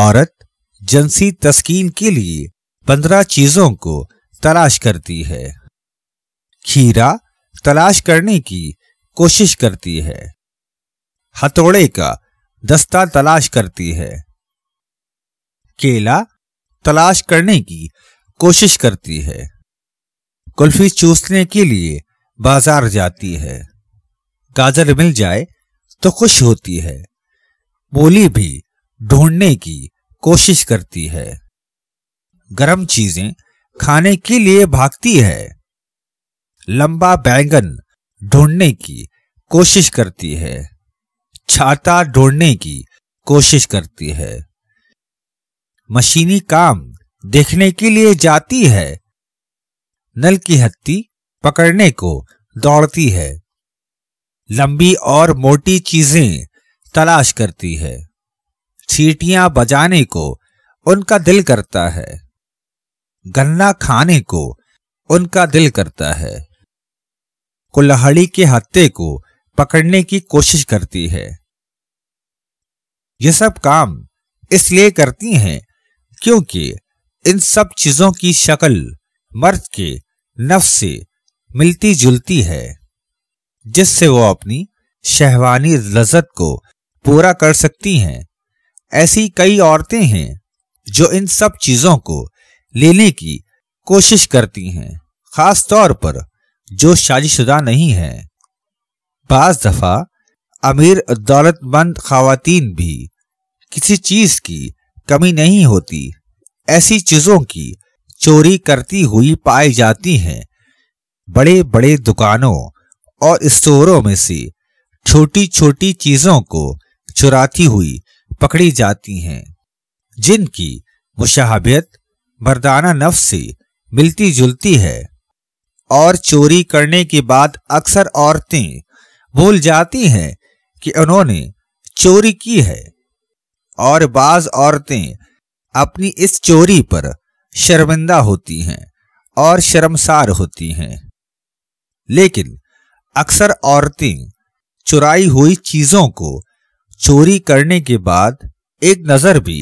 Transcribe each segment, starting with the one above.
औरत जनसी तस्कीन के लिए पंद्रह चीजों को तलाश करती है खीरा तलाश करने की कोशिश करती है हथौड़े का दस्ता तलाश करती है केला तलाश करने की कोशिश करती है कुल्फी चूसने के लिए बाजार जाती है गाजर मिल जाए तो खुश होती है मूली भी ढूंढने की कोशिश करती है गर्म चीजें खाने के लिए भागती है लंबा बैंगन ढूंढने की कोशिश करती है छाता ढूंढने की कोशिश करती है मशीनी काम देखने के लिए जाती है नल की हत्ती पकड़ने को दौड़ती है लंबी और मोटी चीजें तलाश करती है सीटियां बजाने को उनका दिल करता है गन्ना खाने को उनका दिल करता है कुल्हाड़ी के हत्ते को पकड़ने की कोशिश करती है यह सब काम इसलिए करती हैं क्योंकि इन सब चीजों की शक्ल मर्द के नफ से मिलती जुलती है जिससे वो अपनी शहवानी लजत को पूरा कर सकती हैं ऐसी कई औरतें हैं जो इन सब चीजों को लेने की कोशिश करती हैं खास तौर पर जो शादीशुदा नहीं है बाज दफा अमीर दौलतमंद खातन भी किसी चीज की कमी नहीं होती ऐसी चीजों की चोरी करती हुई पाई जाती हैं बड़े बड़े दुकानों और स्टोरों में से छोटी छोटी चीजों को चुराती हुई पकड़ी जाती हैं जिनकी मुशाहबियत मर्दाना नफ से मिलती जुलती है और चोरी करने के बाद अक्सर औरतें भूल जाती हैं कि उन्होंने चोरी की है और बाज औरतें अपनी इस चोरी पर शर्मिंदा होती हैं और शर्मसार होती हैं लेकिन अक्सर औरतें चुराई हुई चीजों को चोरी करने के बाद एक नजर भी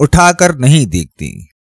उठाकर नहीं देखती